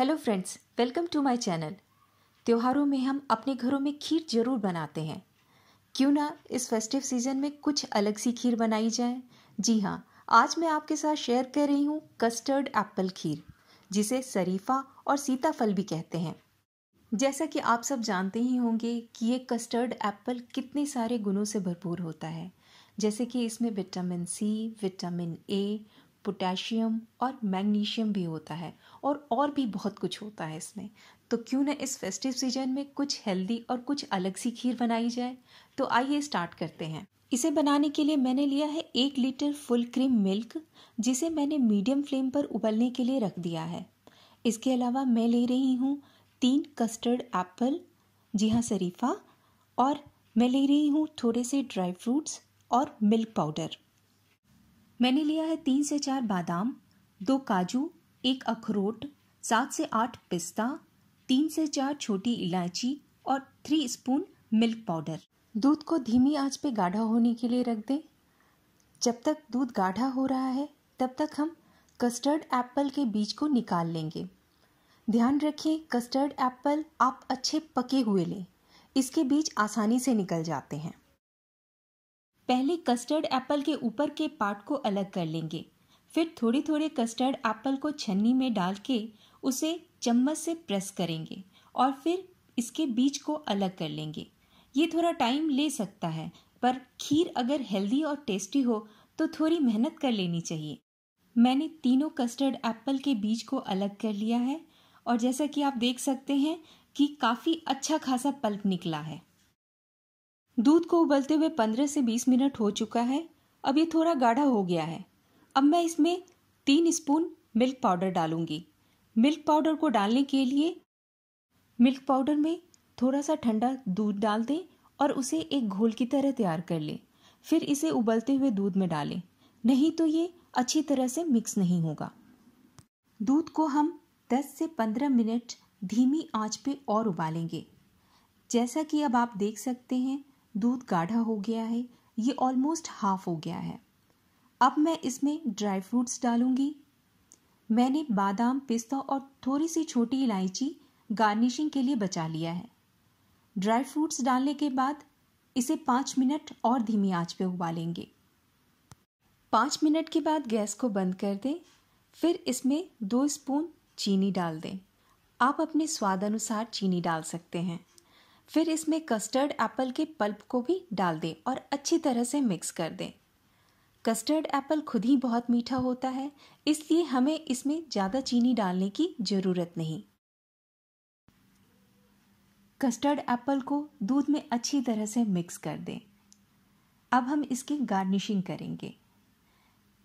hello friends welcome to my channel त्योहारों में हम अपने घरों में खीर जरूर बनाते हैं क्यों ना इस फेस्टिव सीजन में कुछ अलग सी खीर बनाई जाए जी हाँ आज मैं आपके साथ शेयर कर रही हूँ कस्टर्ड एप्पल खीर जिसे शरीफा और सीताफल भी कहते हैं जैसा कि आप सब जानते ही होंगे कि ये कस्टर्ड एप्पल कितने सारे गुणों से भरपूर होता है जैसे कि इसमें vitamin C vitamin A potassium और मैग्नीशियम भी होता है और और भी बहुत कुछ होता है इसमें तो क्यों ना इस फेस्टिव सीजन में कुछ हेल्दी और कुछ अलग सी खीर बनाई जाए तो आइए स्टार्ट करते हैं इसे बनाने के लिए मैंने लिया है एक लीटर फुल क्रीम मिल्क जिसे मैंने मीडियम फ्लेम पर उबलने के लिए रख दिया है इसके अलावा मैं ले रही हूँ तीन कस्टर्ड एप्पल जी हाँ शरीफा और मैं ले रही हूँ थोड़े से ड्राई फ्रूट्स और मिल्क पाउडर मैंने लिया है तीन से चार बादाम दो काजू एक अखरोट सात से आठ पिस्ता तीन से चार छोटी इलायची और थ्री स्पून मिल्क पाउडर दूध को धीमी आंच पे गाढ़ा होने के लिए रख दें जब तक दूध गाढ़ा हो रहा है तब तक हम कस्टर्ड एप्पल के बीज को निकाल लेंगे ध्यान रखें कस्टर्ड एप्पल आप अच्छे पके हुए लें इसके बीज आसानी से निकल जाते हैं पहले कस्टर्ड एप्पल के ऊपर के पार्ट को अलग कर लेंगे फिर थोड़े थोड़े कस्टर्ड एप्पल को छन्नी में डाल के उसे चम्मच से प्रेस करेंगे और फिर इसके बीज को अलग कर लेंगे ये थोड़ा टाइम ले सकता है पर खीर अगर हेल्दी और टेस्टी हो तो थोड़ी मेहनत कर लेनी चाहिए मैंने तीनों कस्टर्ड एप्पल के बीज को अलग कर लिया है और जैसा कि आप देख सकते हैं कि काफ़ी अच्छा खासा पल्प निकला है दूध को उबलते हुए 15 से 20 मिनट हो चुका है अब ये थोड़ा गाढ़ा हो गया है अब मैं इसमें तीन स्पून मिल्क पाउडर डालूंगी मिल्क पाउडर को डालने के लिए मिल्क पाउडर में थोड़ा सा ठंडा दूध डाल दें और उसे एक घोल की तरह तैयार कर लें फिर इसे उबलते हुए दूध में डालें नहीं तो ये अच्छी तरह से मिक्स नहीं होगा दूध को हम 10 से 15 मिनट धीमी आंच पे और उबालेंगे जैसा कि अब आप देख सकते हैं दूध गाढ़ा हो गया है ये ऑलमोस्ट हाफ हो गया है अब मैं इसमें ड्राई फ्रूट्स डालूंगी मैंने बादाम पिस्ता और थोड़ी सी छोटी इलायची गार्निशिंग के लिए बचा लिया है ड्राई फ्रूट्स डालने के बाद इसे पाँच मिनट और धीमी आंच पे उबालेंगे पाँच मिनट के बाद गैस को बंद कर दें फिर इसमें दो स्पून चीनी डाल दें आप अपने स्वाद अनुसार चीनी डाल सकते हैं फिर इसमें कस्टर्ड एप्पल के पल्प को भी डाल दें और अच्छी तरह से मिक्स कर दें कस्टर्ड एप्पल खुद ही बहुत मीठा होता है इसलिए हमें इसमें ज़्यादा चीनी डालने की ज़रूरत नहीं कस्टर्ड एप्पल को दूध में अच्छी तरह से मिक्स कर दें अब हम इसकी गार्निशिंग करेंगे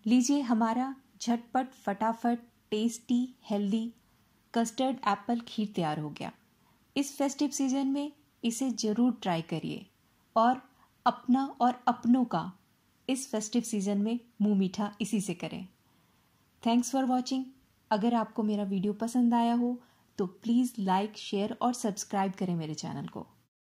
लीजिए हमारा झटपट फटाफट टेस्टी हेल्दी कस्टर्ड एप्पल खीर तैयार हो गया इस फेस्टिव सीजन में इसे ज़रूर ट्राई करिए और अपना और अपनों का इस फेस्टिव सीज़न में मुंह मीठा इसी से करें थैंक्स फॉर वॉचिंग अगर आपको मेरा वीडियो पसंद आया हो तो प्लीज़ लाइक शेयर और सब्सक्राइब करें मेरे चैनल को